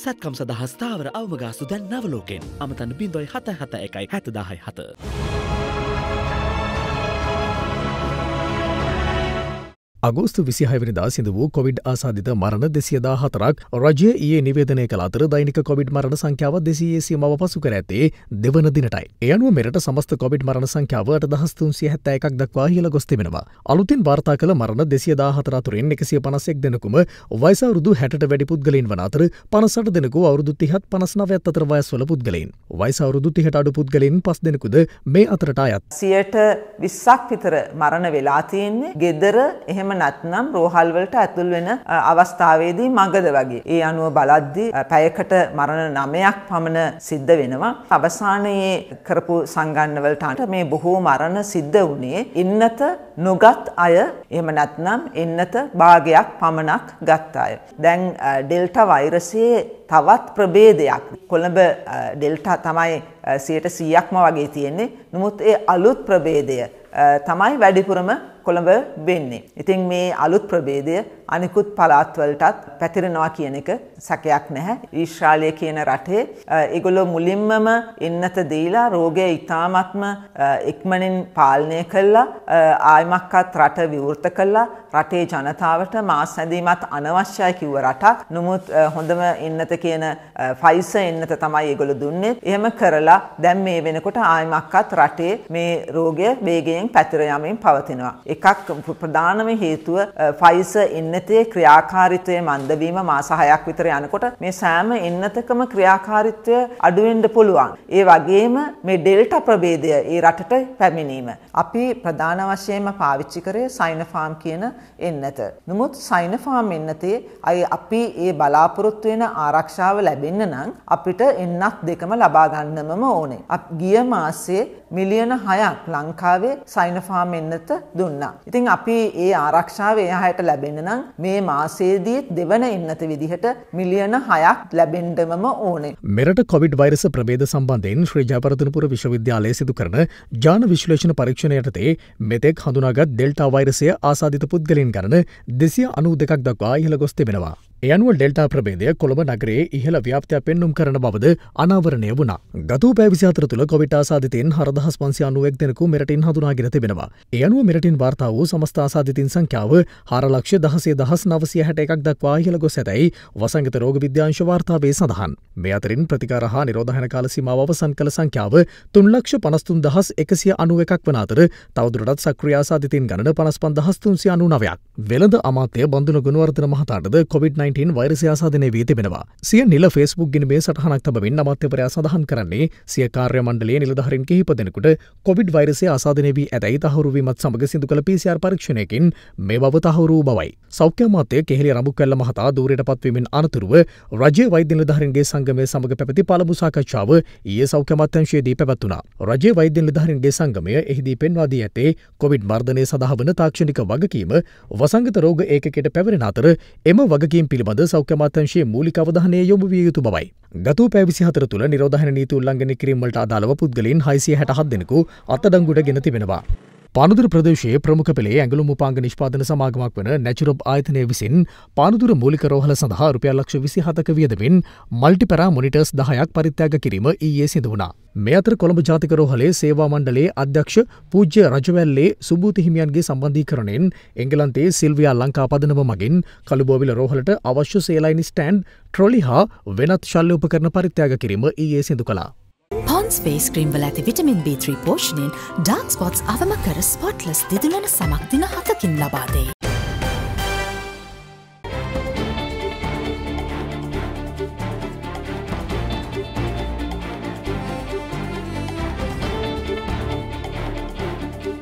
සැත්කම් සඳහස්ථාවර අවමගාසු දැන් නවලෝකෙන් අමතන්න බින්දොයි හත හත එකයි හැතදාහයි හත. අගෝස්තු විසිහයවනිදා සිද වූ කොවිඩ් ආසාධිත මරණ දෙසියදා හතරක් රජය ඒ නිවේදනය කළ අතර දෛනික කොවිඩ් මරණ සංඛ්‍යාව දෙසයේ මව පසු කර ඇතේ දෙවන දිනටයි. එයනුව මෙට සමස්ත කොවිඩ් මරණ සංඛ්‍යාවට දහස්තුන්සිය හැත්ත එකක් දක්වා කියල ගොස්තිබෙනවා. අලුතින් වාර්තා කළ මරණ දෙසියදා හතරතුරෙන් එකසිය පනසෙක් දෙනකුම වයිසවරුදු හැට වැඩි පුද්ගලින් වන අතර පනසට දෙනකු අවුරුදු තිහත් පනස්නාව අතර වයස්වල පුද්ගලින්. වයිසවරුදු තිහට අඩු පුද්ගලින් පස් දෙනෙකුද මේ අතරට අයත්. සියට විස්සක් විතර මරණ වෙලා තියෙන්නේ ගෙදර එහෙම එහෙම නැත්නම් රෝහල් වලට ඇතුල් වෙන අවස්ථාවේදී මගද වගේ. ඒ අනුව බලද්දී පැයකට මරණ 9ක් පමණ සිද්ධ වෙනවා. අවසානයේ කරපු සංගණන වලට මේ බොහෝ මරණ සිද්ධ වුණේ ඉන්නත නොගත් අය එහෙම නැත්නම් ඉන්නත භාගයක් පමණක් ගත් අය. දැන් ඩෙල්ටා වෛරසයේ තවත් ප්‍රභේදයක් කොළඹ ඩෙල්ටා තමයි 100%ක්ම වගේ තියෙන්නේ. නමුත් ඒ අලුත් ප්‍රභේදය තමයි වැඩිපුරම කොළඹ වෙන්නේ. ඉතින් මේ අලුත් ප්‍රභේදය අනිකුත් පළාත්වලටත් පැතිරෙනවා කියන එක සැකයක් නැහැ. ඊශ්‍රායලය කියන රටේ ඒගොල්ලෝ මුලින්මම එන්නත දීලා රෝගය ඉතාමත්ම ඉක්මනින් පාලනය කළා ආයමක්කත් රට විවෘත කළා රටේ ජනතාවට මාස් ඇඳීමත් අනවශ්‍යයි කිව්ව රටක්. නමුත් හොඳම එන්නත කියන ෆයිස එන්නත තමයි ඒගොල්ලෝ දුන්නේ. එහෙම කරලා දැන් මේ වෙනකොට ආයමක්කත් රටේ මේ රෝගය වේගයෙන් පැතිර යමින් පවතිනවා. එකක් ප්‍රධානම හේතුව ෆයිස එන්නතේ ක්‍රියාකාරීත්වය මන්දවීම මාස 6ක් විතර යනකොට මේ සෑම එන්නතකම ක්‍රියාකාරීත්වය අඩු වෙන්න පුළුවන්. ඒ වගේම මේ ඩෙල්ටා ප්‍රභේදය ඒ රටට පැමිණීම. අපි ප්‍රධාන වශයෙන්ම පාවිච්චි කරේ සයිනෆාම් කියන එන්නත. නමුත් සයිනෆාම් එන්නතේ අය අපි ඒ බලාපොරොත්තු වෙන ආරක්ෂාව ලැබෙන්න නම් අපිට එන්නත් දෙකම ලබා ගන්නමම ඕනේ. ගිය මාසයේ මිලියන 6ක් ලංකාවේ සයිනෆාම් එන්නත දුන්නා. දුන්නා. ඉතින් අපි ඒ ආරක්ෂාව එහාට ලැබෙන්න නම් මේ මාසයේදීත් දෙවන එන්නත විදිහට මිලියන 6ක් ලැබෙන්නම ඕනේ. මෙරට කොවිඩ් වෛරස ප්‍රභේද සම්බන්ධයෙන් ශ්‍රී ජයවර්ධනපුර විශ්වවිද්‍යාලය සිදු කරන ජාන විශ්ලේෂණ පරීක්ෂණ යටතේ මෙතෙක් හඳුනාගත් ඩෙල්ටා වෛරසය ආසාදිත පුද්ගලයන් ගණන 292ක් දක්වා ඉහළ ගොස් තිබෙනවා. එයනුව ඩෙල්ටා ප්‍රබේදය කොළඹ නගරේ ඉහළ ව්‍යාප්තයක් පෙන්නුම් කරන බවද අනාවරණය වුණා. ගතු පැවිසිාතර තුළ කොවිට ආසාධිතයෙන් හරදහස් පන්සියානුවෙක් දෙෙනකු මෙරටින් හඳුනාගෙන තිබෙනවා. එයනුව මෙරටින් වාර්තා වූ සමස්ථාසාධිතින් සංඛ්‍යාව හාරලක්ෂ දහසේ දහස් නවසිය හැට එකක් දක්වා ඉහළ ගොස් ඇතැයි වසංගත රෝග විද්‍යාංශ වාර්තාවේ සඳහන්. මේ අතරින් ප්‍රතිකාර හා නිරෝධහන කාල සීමාව අවසන් කළ සංඛ්‍යාව තුන්ලක්ෂ පනස්තුන් දහස් එකසිය අනුව එකක් වන අතර තවදුරටත් සක්‍රියාසාධිතින් ගණන පනස් පන්දහස්තුන්සිය අනු නවයක්. වෙළඳ අමාත්‍ය බඳුන ගුණවර්ධන මහතාටද COොVID-19 වෛරසය ආසාධනය වී තිබෙනවා. සිය නිල ෆෙස්බුක් ගිනි මේ සටහනක් තබමින් අමාත්‍යවරයා සඳහන් කරන්නේ සිය කාර්ය මණ්ඩලයේ නිලධහරින් කිහිප දෙනෙකුට කොවිඩ් වෛරසය ආසාධනය වී ඇතැයි තහවුරුවීමත් සමඟ සිදු කළ PCR පරීක්ෂණයකින් මේ බව තහවුරු බවයි. සෞඛ්‍ය අමාත්‍ය කෙහෙලි රඹුක්වැල්ල මහතා දූරයට පත්වීමෙන් අනතුරුව රජයේ වෛද්‍ය නිලධහරින්ගේ සංගමය සමඟ පැවති පළමු සාකච්ඡාව ඊයේ සෞඛ්‍ය අමාත්‍යංශයේදී පැවැත්වුණා. රජයේ වෛද්‍ය නිලධහරින්ගේ සංගමය එහිදී පෙන්වා දී ඇත්තේ කොවිඩ් මර්ධනය සඳහා වන තාක්ෂණික වගකීම වසංගත රෝග ඒකෙට පැවරෙන අතර එම වගකින් පිළිබඳ සෞඛ්‍යමාතංශයේ මූලික අවධානය යොමු විය යුතු බවයි. ගතු පැවිසි හතර තුළ නිරෝධහන නීති උල්ලංඝනය කිරීමට අදාළව පුද්ගලින් හයිසිය හැටහත් දෙනෙකු අත්අඩංගුට ගෙන තිබෙනවා. පානදුර ප්‍රදේශයේ ප්‍රමුඛ පෙළේ ඇඟලුම් උපාංග නිෂ්පාදන සමාගමක් වන නැචුරබ් ආයතනය විසින් පානදුර මූලික රෝහල සඳහා රුපියල් ලක්ෂ විසි හතක වියදමින් මල්ටිපැරා මොනිටර්ස් දහයක් පරිත්‍යාග කිරීම ඊයේ සිදු වුණා. මේ අතර කොළඹ ජාතික රෝහලේ සේවා මණ්ඩලයේ අධ්‍යක්ෂ පූජ්‍ය රජවැල්ලේ සුභූති හිමියන්ගේ සම්බන්ධීකරණයෙන් එංගලන්තයේ සිල්වියා ලංකා පදනම මගින් කළුබෝවිල රෝහලට අවශ්‍ය සේලයිනි ස්ටෑන්ඩ් ට්‍රොලි හා වෙනත් ශල්්‍ය උපකරණ පරිත්‍යාග කිරීම ඊයේ සිදු කළා. පොන්ස් පේස් ක්‍රීම්වල ඇති විටමින් B3 පෝෂණයෙන් ඩාක් ස්පොට්ස් අවම කර ස්පොට්ලස් දෙදුලන සමක් දින හතකින් ලබාදේ.